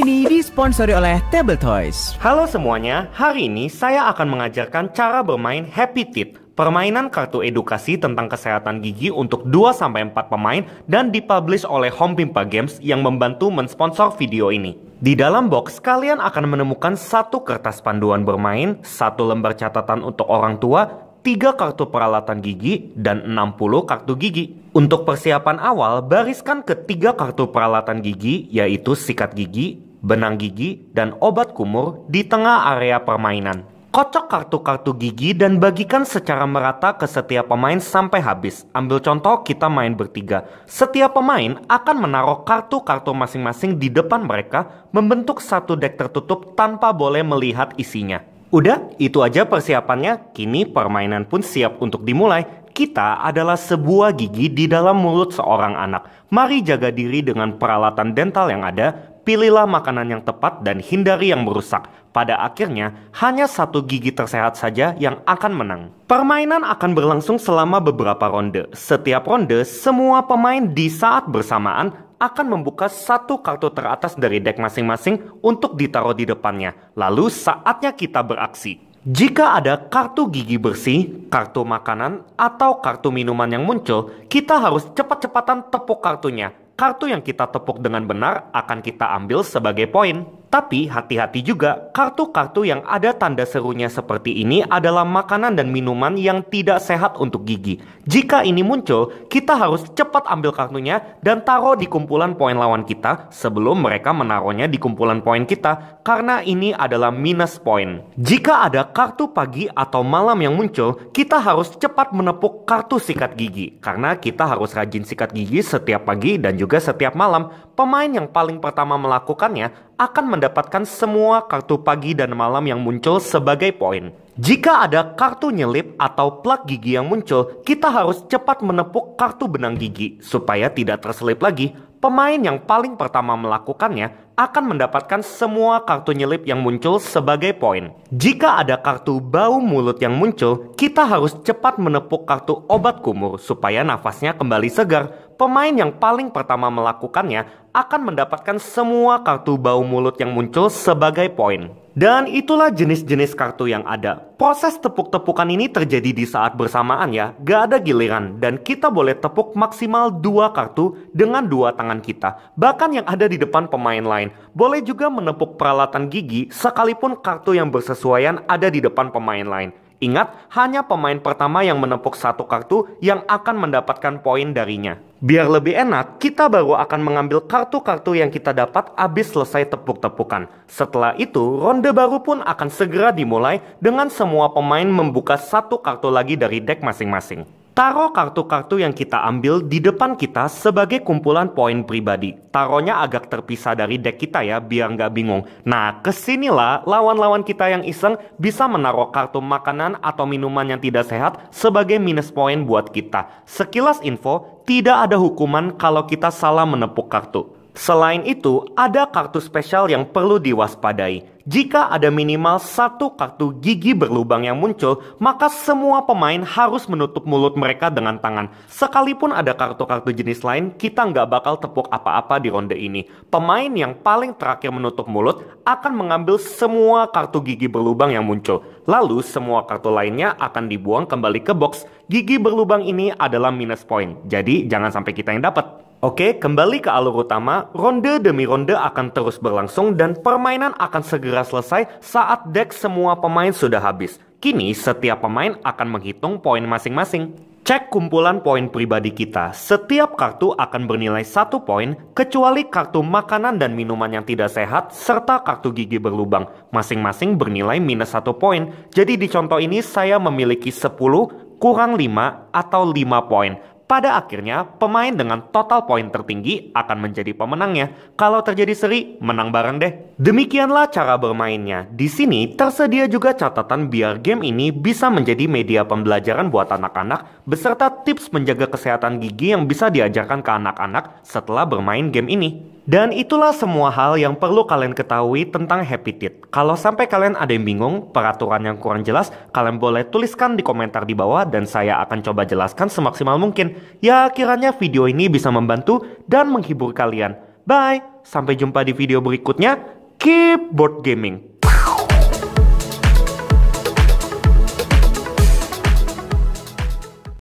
ini disponsori oleh Table Toys. Halo semuanya, hari ini saya akan mengajarkan cara bermain Happy Teeth, permainan kartu edukasi tentang kesehatan gigi untuk 2-4 pemain dan dipublish oleh Home Pimpa Games yang membantu mensponsor video ini. Di dalam box, kalian akan menemukan satu kertas panduan bermain, satu lembar catatan untuk orang tua, tiga kartu peralatan gigi, dan 60 kartu gigi. Untuk persiapan awal, bariskan ketiga kartu peralatan gigi, yaitu sikat gigi, benang gigi, dan obat kumur di tengah area permainan. Kocok kartu-kartu gigi dan bagikan secara merata ke setiap pemain sampai habis. Ambil contoh kita main bertiga. Setiap pemain akan menaruh kartu-kartu masing-masing di depan mereka membentuk satu deck tertutup tanpa boleh melihat isinya. Udah, itu aja persiapannya. Kini permainan pun siap untuk dimulai. Kita adalah sebuah gigi di dalam mulut seorang anak. Mari jaga diri dengan peralatan dental yang ada, Pilihlah makanan yang tepat dan hindari yang merusak. Pada akhirnya, hanya satu gigi tersehat saja yang akan menang. Permainan akan berlangsung selama beberapa ronde. Setiap ronde, semua pemain di saat bersamaan akan membuka satu kartu teratas dari deck masing-masing untuk ditaruh di depannya. Lalu saatnya kita beraksi. Jika ada kartu gigi bersih, kartu makanan, atau kartu minuman yang muncul, kita harus cepat-cepatan tepuk kartunya kartu yang kita tepuk dengan benar akan kita ambil sebagai poin. Tapi hati-hati juga, kartu-kartu yang ada tanda serunya seperti ini adalah makanan dan minuman yang tidak sehat untuk gigi. Jika ini muncul, kita harus cepat ambil kartunya dan taruh di kumpulan poin lawan kita sebelum mereka menaruhnya di kumpulan poin kita, karena ini adalah minus poin. Jika ada kartu pagi atau malam yang muncul, kita harus cepat menepuk kartu sikat gigi, karena kita harus rajin sikat gigi setiap pagi dan juga setiap malam. Pemain yang paling pertama melakukannya akan mendapatkan semua kartu pagi dan malam yang muncul sebagai poin. Jika ada kartu nyelip atau plak gigi yang muncul, kita harus cepat menepuk kartu benang gigi supaya tidak terselip lagi pemain yang paling pertama melakukannya akan mendapatkan semua kartu nyelip yang muncul sebagai poin. Jika ada kartu bau mulut yang muncul, kita harus cepat menepuk kartu obat kumur supaya nafasnya kembali segar. Pemain yang paling pertama melakukannya akan mendapatkan semua kartu bau mulut yang muncul sebagai poin. Dan itulah jenis-jenis kartu yang ada. Proses tepuk-tepukan ini terjadi di saat bersamaan ya, gak ada giliran dan kita boleh tepuk maksimal dua kartu dengan dua tangan kita, bahkan yang ada di depan pemain lain. Boleh juga menepuk peralatan gigi sekalipun kartu yang bersesuaian ada di depan pemain lain. Ingat, hanya pemain pertama yang menepuk satu kartu yang akan mendapatkan poin darinya. Biar lebih enak, kita baru akan mengambil kartu-kartu yang kita dapat habis selesai tepuk-tepukan. Setelah itu, ronde baru pun akan segera dimulai dengan semua pemain membuka satu kartu lagi dari deck masing-masing. Taruh kartu-kartu yang kita ambil di depan kita sebagai kumpulan poin pribadi. Taruhnya agak terpisah dari deck kita ya, biar nggak bingung. Nah, kesinilah lawan-lawan kita yang iseng bisa menaruh kartu makanan atau minuman yang tidak sehat sebagai minus poin buat kita. Sekilas info, tidak ada hukuman kalau kita salah menepuk kartu. Selain itu, ada kartu spesial yang perlu diwaspadai. Jika ada minimal satu kartu gigi berlubang yang muncul, maka semua pemain harus menutup mulut mereka dengan tangan. Sekalipun ada kartu-kartu jenis lain, kita nggak bakal tepuk apa-apa di ronde ini. Pemain yang paling terakhir menutup mulut akan mengambil semua kartu gigi berlubang yang muncul. Lalu, semua kartu lainnya akan dibuang kembali ke box. Gigi berlubang ini adalah minus point, jadi jangan sampai kita yang dapat. Oke, kembali ke alur utama. Ronde demi ronde akan terus berlangsung dan permainan akan segera selesai saat deck semua pemain sudah habis. Kini setiap pemain akan menghitung poin masing-masing. Cek kumpulan poin pribadi kita. Setiap kartu akan bernilai satu poin, kecuali kartu makanan dan minuman yang tidak sehat, serta kartu gigi berlubang. Masing-masing bernilai minus satu poin. Jadi di contoh ini saya memiliki 10, kurang 5, atau 5 poin. Pada akhirnya, pemain dengan total poin tertinggi akan menjadi pemenangnya. Kalau terjadi seri, menang bareng deh. Demikianlah cara bermainnya. Di sini tersedia juga catatan biar game ini bisa menjadi media pembelajaran buat anak-anak beserta tips menjaga kesehatan gigi yang bisa diajarkan ke anak-anak setelah bermain game ini. Dan itulah semua hal yang perlu kalian ketahui tentang Happy Teeth. Kalau sampai kalian ada yang bingung, peraturan yang kurang jelas, kalian boleh tuliskan di komentar di bawah dan saya akan coba jelaskan semaksimal mungkin. Ya, kiranya video ini bisa membantu dan menghibur kalian. Bye, sampai jumpa di video berikutnya. Keep board gaming.